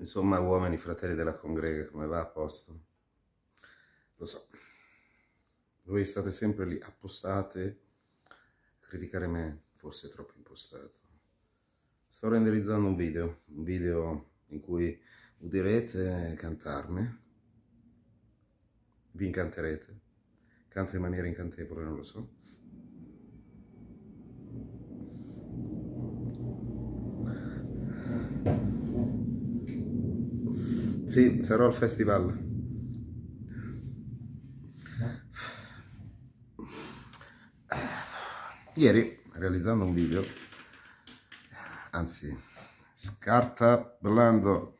Insomma, uomini, fratelli della congrega, come va a posto? Lo so, voi state sempre lì appostate, criticare me, forse troppo impostato. Sto renderizzando un video, un video in cui udirete cantarmi, vi incanterete, canto in maniera incantevole, non lo so, Sì, sarò al festival. Ieri, realizzando un video, anzi, scarta parlando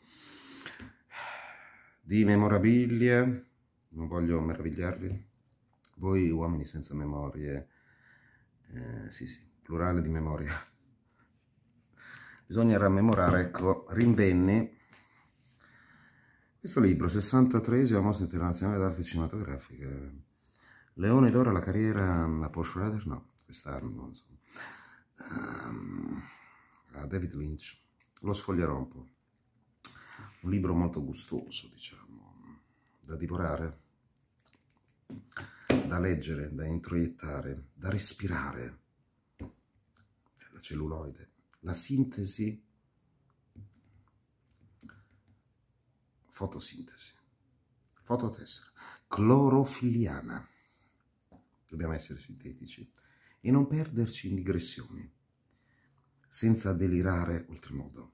di memorabilie, non voglio meravigliarvi, voi uomini senza memorie, eh, sì sì, plurale di memoria, bisogna rammemorare, ecco, rinvenni questo libro, 63esima mostra internazionale d'arte cinematografica, Leone d'oro alla carriera mm, a Paul Schrader? No, quest'anno, insomma. Ehm, um, a David Lynch, lo sfoglierò un po'. Un libro molto gustoso, diciamo, da divorare, da leggere, da introiettare, da respirare. La celluloide, la sintesi fotosintesi, fototessera, clorofiliana. Dobbiamo essere sintetici e non perderci in digressioni, senza delirare oltremodo,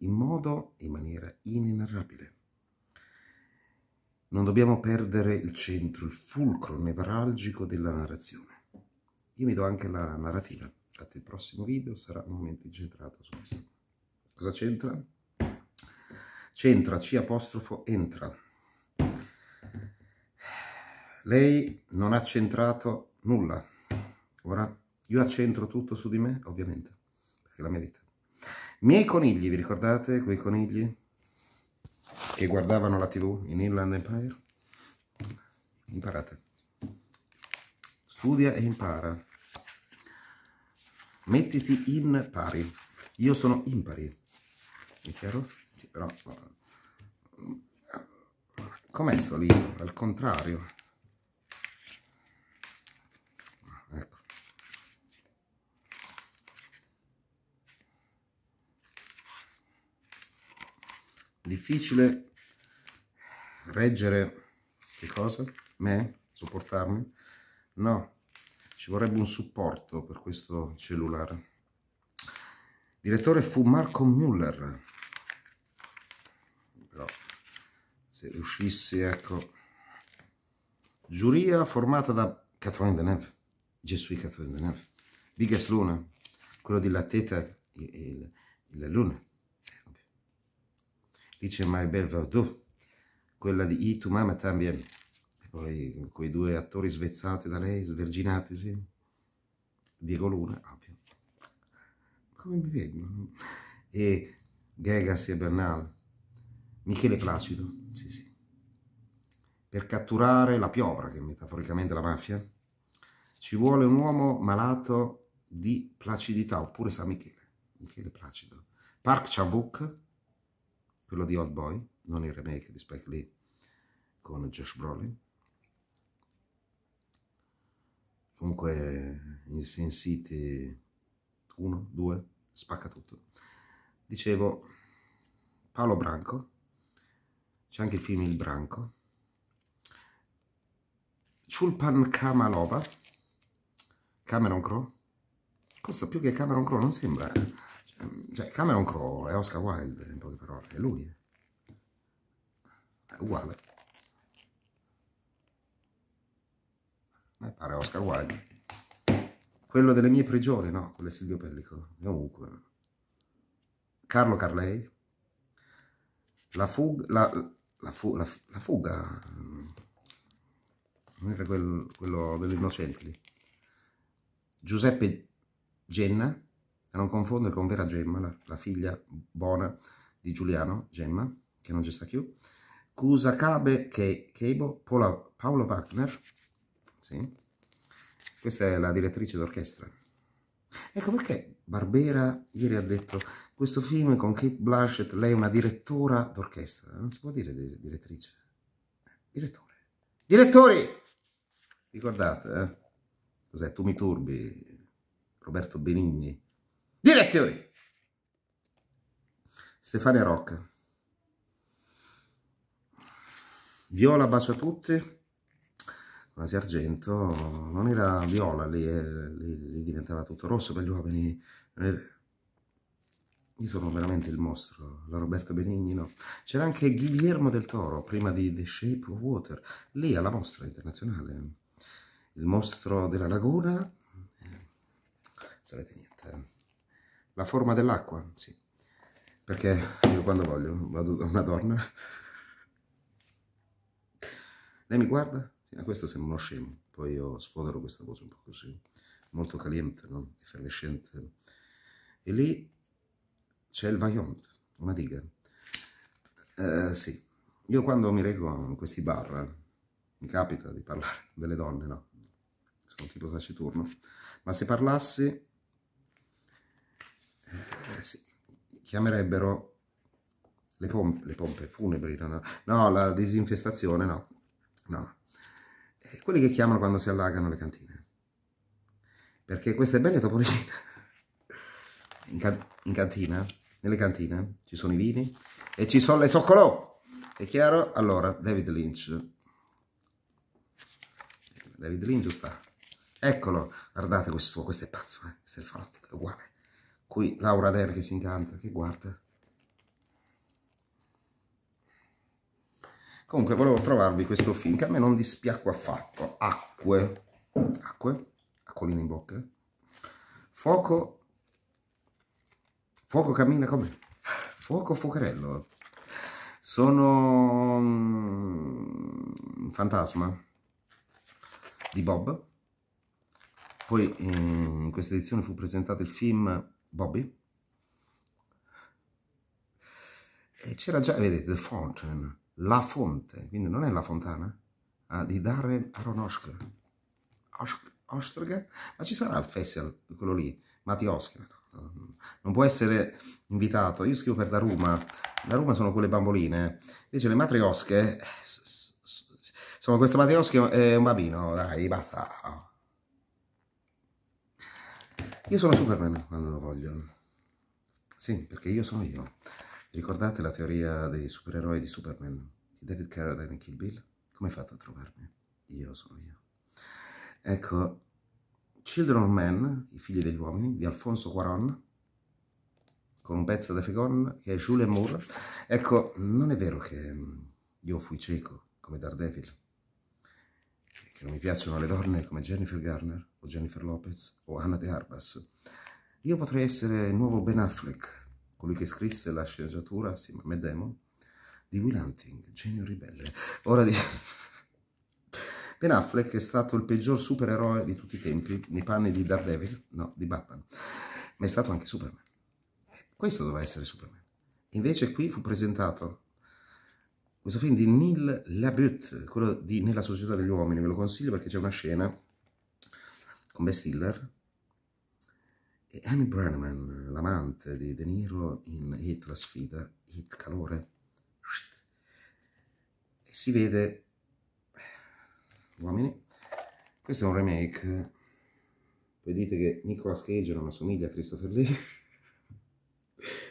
in modo e in maniera inenarrabile. Non dobbiamo perdere il centro, il fulcro nevralgico della narrazione. Io mi do anche la narrativa. Infatti il prossimo video sarà nuovamente incentrato su questo. Cosa c'entra? C'entra, C apostrofo, entra. Lei non ha centrato nulla. Ora io accentro tutto su di me, ovviamente, perché la mia vita. Miei conigli, vi ricordate quei conigli che guardavano la tv in Inland Empire? Imparate. Studia e impara. Mettiti in pari. Io sono impari. È chiaro? sì, però... Eh, com'è sto libro? Al contrario. Ah, ecco. Difficile reggere... Che cosa? Me? Sopportarmi? No, ci vorrebbe un supporto per questo cellulare. direttore fu Marco Muller, se riuscissi, ecco. Giuria formata da Catherine Deneuve, Gesù Catherine Deneuve, Bigas Luna, quello di La Teta e la Luna. Lì c'è Maribel Verdot, quella di I Tu Mama Tambien, e poi quei due attori svezzati da lei, sverginatisi, Diego Luna, ovvio. Come mi vedono? E Gegas e Bernal, Michele Placido sì, sì. Per catturare la piovra, che è metaforicamente la mafia, ci vuole un uomo malato di placidità, oppure sa Michele, Michele Placido. Park Chabuk, quello di Old Boy, non il remake di Spike Lee con Josh Brolin. Comunque in Sin City 1, 2, spacca tutto. Dicevo, Paolo Branco, c'è anche il film Il Branco, Chulpan Kamalova, Cameron Crowe, questo più che Cameron Crowe non sembra, eh. cioè Cameron Crowe è Oscar Wilde in poche parole, è lui, eh. è uguale, mi pare Oscar Wilde, quello delle mie prigioni, no, quello è Silvio Pellico, comunque, Carlo Carlei, la fuga, la, la, fu la, la fuga, mm, non era quel, quello degli innocenti lì. Giuseppe Genna, da non confondere con Vera Gemma, la, la figlia buona di Giuliano Gemma, che non ci sta più, Kusakabe Ke Keibo, Paola, Paolo Wagner, sì. questa è la direttrice d'orchestra. Ecco perché Barbera ieri ha detto questo film con Kate Blanchett, lei è una direttora d'orchestra, non si può dire direttrice, direttore. Direttori! Ricordate, eh? Cos'è? Tu mi turbi, Roberto Benigni. Direttori! Stefania Rocca. Viola, bacio a tutti quasi argento, non era viola, lì, eh, lì, lì diventava tutto rosso per gli uomini. Io sono veramente il mostro, la Roberta Benigni no. C'era anche Guillermo del Toro, prima di The Shape of Water, lì alla mostra internazionale. Il mostro della laguna, eh, sapete niente, eh. la forma dell'acqua, sì. Perché io quando voglio vado da una donna, lei mi guarda, a questo sembra uno scemo, poi io sfodero questa cosa un po' così, molto caliente, no? effervescente. E lì c'è il Vaillant, una diga. Eh, sì, io quando mi reco in questi bar, mi capita di parlare delle donne, no? Sono tipo taciturno, ma se parlassi, eh, sì, chiamerebbero le pompe, le pompe funebri, no, no, la disinfestazione, no, no, quelli che chiamano quando si allagano le cantine. Perché queste belle topoline in, ca in, cantina, nelle cantine, ci sono i vini e ci sono le zoccolò. È chiaro? Allora, David Lynch. David Lynch sta. Eccolo, guardate questo, questo è pazzo, eh? questo è il falottico, è uguale. Qui Laura Der che si incanta, che guarda. Comunque volevo trovarvi questo film che a me non dispiacque affatto. Acque. Acque? Acquolina in bocca. Eh. Fuoco. Fuoco cammina come? Fuoco fuocherello. Sono mm, un fantasma di Bob. Poi eh, in questa edizione fu presentato il film Bobby. E c'era già, vedete, The Fountain la fonte, quindi non è la fontana, eh, di Darren Aronoshka. Ostrga? Ma ci sarà il festival, quello lì, Matti Non può essere invitato. Io scrivo per Daruma. Daruma sono quelle bamboline. Invece le matriosche... Eh, insomma, questo matriosche è un bambino. Dai, basta. Io sono Superman quando lo voglio. Sì, perché io sono io. Ricordate la teoria dei supereroi di Superman di David Carradine e Kill Bill? Come fate a trovarmi? Io sono io. Ecco, Children of Men, i figli degli uomini, di Alfonso Cuaron, con un pezzo da Fegon che è Jules Moore. Ecco, non è vero che mm, io fui cieco come Daredevil, che non mi piacciono le donne come Jennifer Garner o Jennifer Lopez o Anna De Arbas. Io potrei essere il nuovo Ben Affleck colui che scrisse la sceneggiatura assieme a Matt Damon, di Will Hunting, Genio Ribelle. Ora di... Ben Affleck è stato il peggior supereroe di tutti i tempi, nei panni di Daredevil, no, di Batman, ma è stato anche Superman. Questo doveva essere Superman. Invece qui fu presentato questo film di Neil Labut, quello di Nella società degli uomini, ve lo consiglio perché c'è una scena con Ben Stiller e Amy Brenneman, l'amante di De Niro in Hit la sfida, Hit calore, e si vede, uomini, questo è un remake, voi dite che Nicolas Cage non assomiglia a Christopher Lee,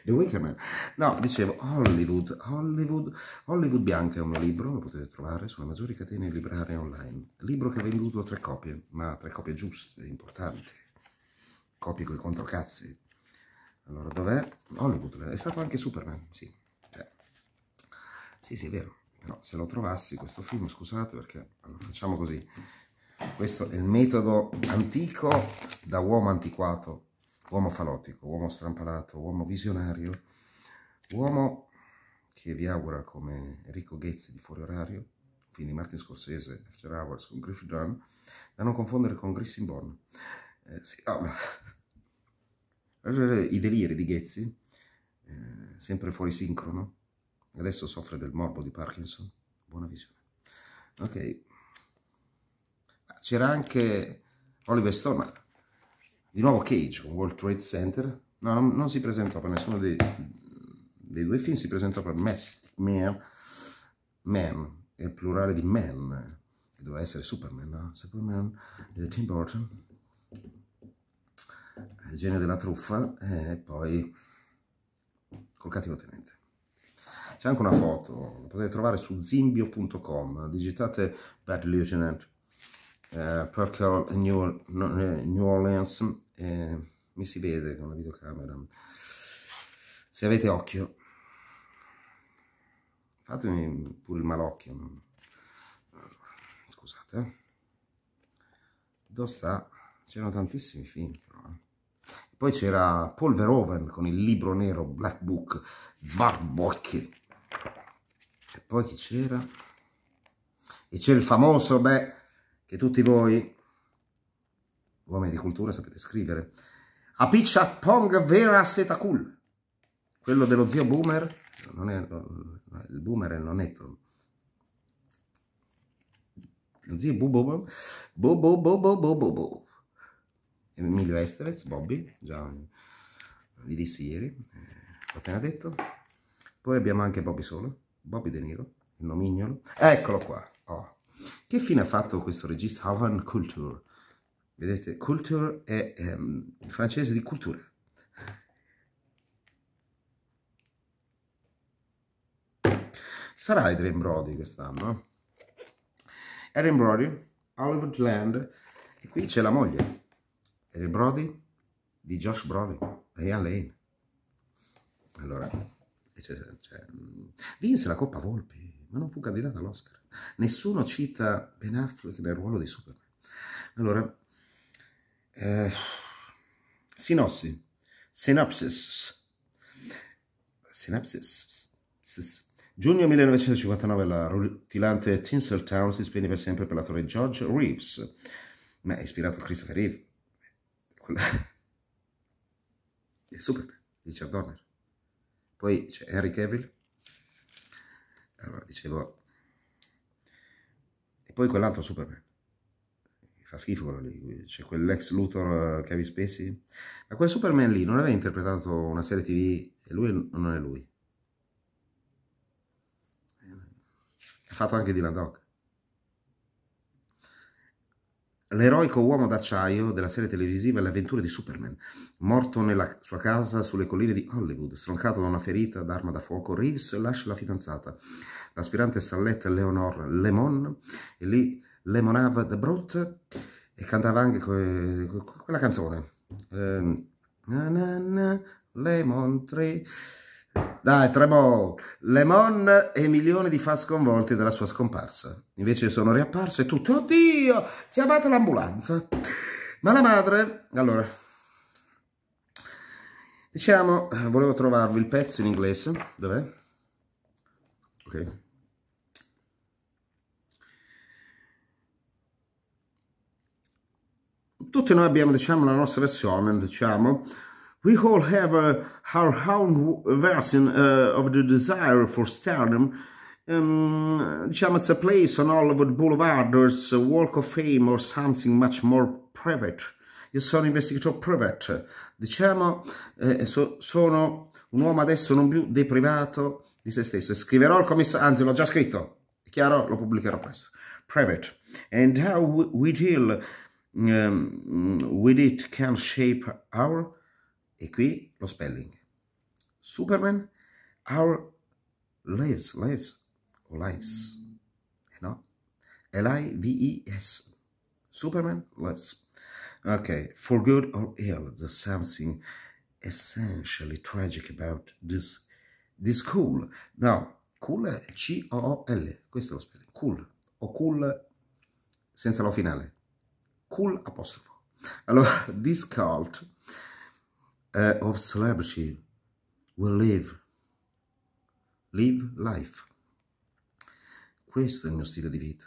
The Wickerman. No, dicevo Hollywood, Hollywood, Hollywood Bianca è un mio libro, lo potete trovare sulle maggiori catene librarie online. Libro che ha venduto tre copie, ma tre copie giuste, importanti copi i controcazzi. Allora, dov'è? Hollywood, è stato anche Superman, sì. Cioè, sì, sì, è vero. Però se lo trovassi questo film, scusate perché... Allora, facciamo così. Questo è il metodo antico da uomo antiquato, uomo falotico, uomo strampalato, uomo visionario, uomo che vi augura come Enrico Ghezzi di Fuori Orario, quindi Martin Scorsese, After Hours con Griffith Dunn, da non confondere con Grissom Bourne eh, si parla. Oh, I deliri di Ghezzi, eh, sempre fuori sincrono, adesso soffre del morbo di Parkinson. Buona visione. Ok. Ah, c'era anche Oliver Stone, ma di nuovo Cage con World Trade Center. No, non, non si presentò per nessuno dei, dei, due film, si presentò per Mastic Man, Man, è il plurale di Man, che doveva essere Superman, no? Superman di Tim Burton il genio della truffa eh, e poi col cattivo tenente. C'è anche una foto, la potete trovare su zimbio.com, digitate Bad Lieutenant, eh, Perkel New, eh, New Orleans, eh, mi si vede con la videocamera. Se avete occhio, fatemi pure il malocchio. Scusate. Dove sta? C'erano tantissimi film però. Eh. Poi c'era Paul Verhoeven con il libro nero Black Book, Zwartbocke. E poi chi c'era? E c'è il famoso, beh, che tutti voi, uomini di cultura, sapete scrivere. Apichat Pong Vera Setakul. Quello dello zio Boomer. Non è, il Boomer è il nonetto. Lo zio Bobo. Bobo, bobo, bobo, bo bo. Emilio Esterez, Bobby, già vi eh, dissi ieri, eh, l'ho appena detto. Poi abbiamo anche Bobby Solo, Bobby De Niro, il nomignolo. Eccolo qua! Oh. Che fine ha fatto questo regista? Havan Culture. Vedete, culture è ehm, il francese di cultura. Sarà Adrian Brody quest'anno? Adrian Brody, Oliver Land, e qui c'è la moglie. Harry Brody di Josh Brody e Ian Lane. Allora, cioè, cioè, vinse la Coppa Volpi, ma non fu candidato all'Oscar. Nessuno cita Ben Affleck nel ruolo di Superman. Allora, eh, sinossi, sinopsis, sinopsis, sinopsis. Giugno 1959 la rutilante Tinseltown si spegne per sempre per l'attore George Reeves, ma è ispirato a Christopher Reeve, è Superman Richard Donner. Poi c'è Henry Cavill. Allora, dicevo... E poi quell'altro Superman. Mi fa schifo quello lì. C'è quell'ex Luthor eh, che avevi spessi. Ma quel Superman lì non aveva interpretato una serie TV e lui non è lui. Eh, ha fatto anche Dylan Dog. l'eroico uomo d'acciaio della serie televisiva Le avventure di Superman, morto nella sua casa sulle colline di Hollywood, stroncato da una ferita d'arma da fuoco, Reeves lascia la fidanzata, l'aspirante Sallette Leonor Lemon, e lì Lemonave the Brut, e cantava anche que quella canzone. Eh, na na na, Lemon Tree. Dai, Tremont, Lemon e milioni di fan sconvolti dalla sua scomparsa. Invece sono riapparse e tutti, oddio, chiamate l'ambulanza. Ma la madre, allora, diciamo, volevo trovarvi il pezzo in inglese, dov'è? Ok. Tutti noi abbiamo, diciamo, la nostra versione, diciamo, We all have uh, our own version uh, of the desire for stardom. Um, Jamat's a place on Hollywood Boulevard, there's a walk of fame or something much more private. Io sono Investigator private, diciamo, eh, so, sono un uomo adesso non più deprivato di se stesso. Scriverò il commissario, anzi l'ho già scritto, è chiaro, lo pubblicherò presto. Private. And how we deal um, with it can shape our E qui lo spelling. Superman, our lives, lives, o lives, eh, no? L-I-V-E-S. Superman lives. Ok, for good or ill, there's something essentially tragic about this, this cool. Now, cool C-O-O-L, questo è lo spelling, cool, o cool senza lo finale, cool apostrofo. Allora, this cult uh, of celebrity will live, live life. Questo è il mio stile di vita.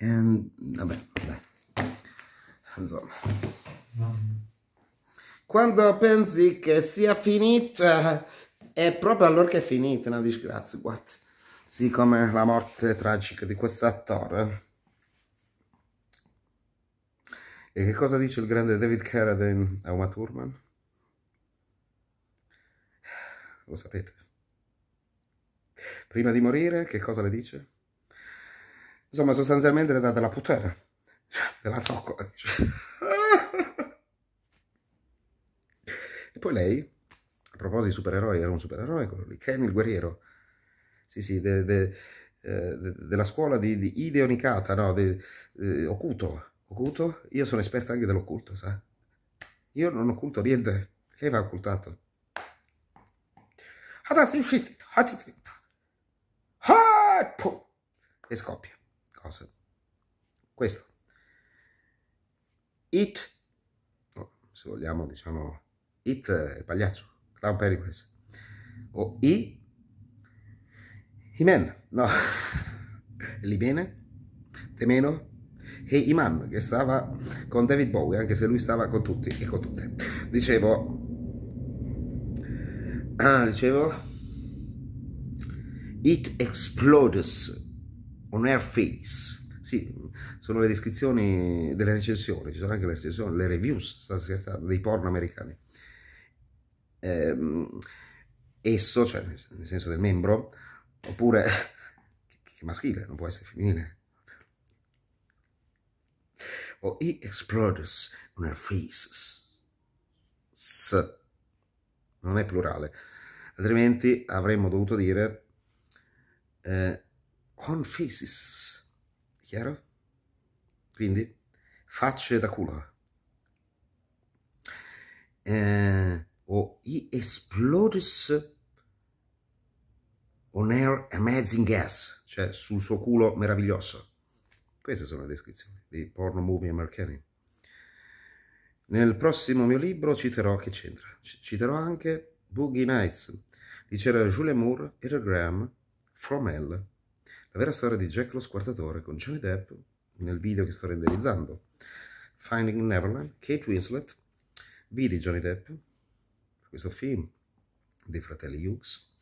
And, vabbè, vabbè. Insomma. Quando pensi che sia finita, è proprio allora che è finita una disgrazia, guarda. Siccome la morte tragica di questo attore E che cosa dice il grande David Carradine a Uma Thurman? lo sapete. Prima di morire, che cosa le dice? Insomma, sostanzialmente le dà della puttana, cioè, della zoccola. Dice. e poi lei, a proposito di supereroi, era un supereroe quello lì, Ken il guerriero. Sì, sì, de, de, eh, de, della scuola di, di Ideonicata, no, di Occulto. Occulto? Io sono esperto anche dell'occulto, sa? Io non occulto niente, lei va occultato. Guardate, uscite, fate fretta. e scoppia. Cosa? Questo. It, oh, se vogliamo, diciamo, It è il pagliaccio, Clown questo. O I, Imen, no, Libene, Temeno e Iman, che stava con David Bowie, anche se lui stava con tutti e con tutte. Dicevo, ah, dicevo it explodes on her face sì, sono le descrizioni delle recensioni, ci sono anche le recensioni, le reviews, dei porno americani. Ehm, esso, cioè nel senso del membro, oppure, che maschile, non può essere femminile, o oh, he explodes on her faces. S non è plurale, altrimenti avremmo dovuto dire eh, on faces, chiaro? Quindi facce da culo. Eh, o i explodes on air amazing gas, cioè sul suo culo meraviglioso. Queste sono le descrizioni di porno movie americani. Nel prossimo mio libro citerò che c'entra. Citerò anche Boogie Nights, di c'era Jules Moore, Peter Graham, From Fromel, la vera storia di Jack lo squartatore con Johnny Depp nel video che sto renderizzando, Finding Neverland, Kate Winslet, vidi Johnny Depp, questo film dei fratelli Hughes,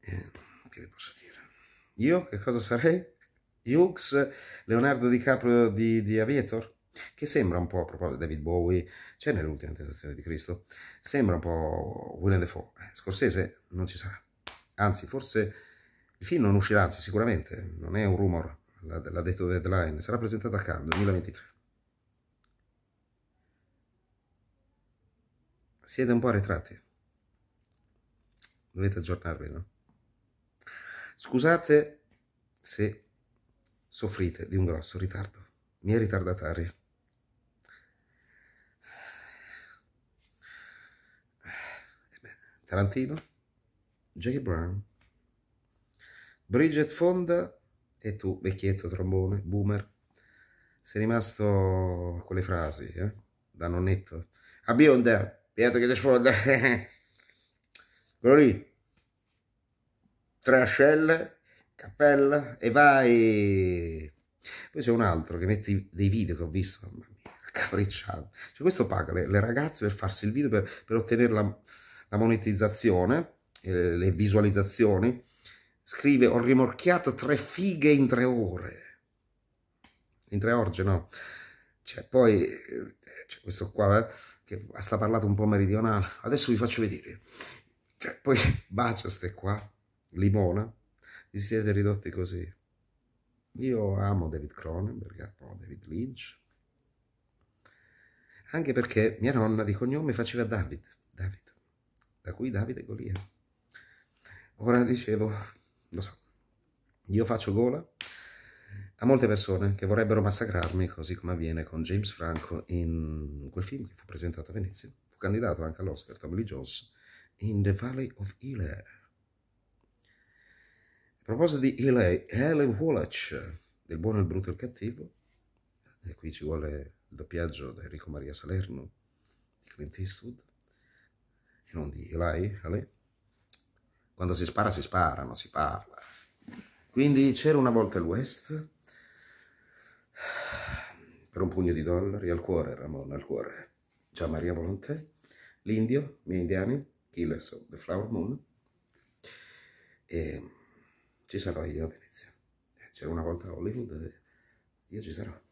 eh, che vi posso dire? Io che cosa sarei? Hughes, Leonardo DiCaprio di, di Aviator? che sembra un po', a proposito di David Bowie, c'è nell'ultima tentazione di Cristo, sembra un po' Willem Dafoe, eh, Scorsese non ci sarà, anzi forse il film non uscirà, anzi sicuramente, non è un rumor, l'ha detto Deadline, sarà presentato a Cannes 2023. Siete un po' arretrati, dovete aggiornarvi, no? Scusate se soffrite di un grosso ritardo, miei ritardatari. Tarantino, Jackie Brown, Bridget Fonda e tu, vecchietto trombone, boomer. Sei rimasto con le frasi, eh? Da nonnetto. A bionda, beato che ti sfonda. Quello lì. Tre ascelle, cappella e vai. Poi c'è un altro che mette dei video che ho visto, mamma mia, capricciato. Cioè questo paga le, le ragazze per farsi il video per, per ottenere la la monetizzazione, eh, le visualizzazioni, scrive ho rimorchiato tre fighe in tre ore, in tre orge no, cioè poi eh, c'è cioè, questo qua eh, che sta parlato un po' meridionale, adesso vi faccio vedere, cioè, poi bacio ste qua, limona, vi siete ridotti così. Io amo David Cronenberg, amo David Lynch, anche perché mia nonna di cognome faceva David da cui Davide Golia. Ora dicevo, lo so, io faccio gola a molte persone che vorrebbero massacrarmi, così come avviene con James Franco in quel film che fu presentato a Venezia. Fu candidato anche all'Oscar Tommy Lee Jones in The Valley of Hilaire. A proposito di Hilaire, Helen Wallach, del buono, il brutto e il cattivo, e qui ci vuole il doppiaggio di Enrico Maria Salerno, di Clint Eastwood, e non dirla, Ale. Quando si spara si spara, non si parla. Quindi c'era una volta l'West, per un pugno di dollari, al cuore Ramon, al cuore. Gian Maria Volonté, l'Indio, i miei indiani, Killers of the Flower Moon. E ci sarò io a Venezia. C'era una volta a Hollywood e io ci sarò.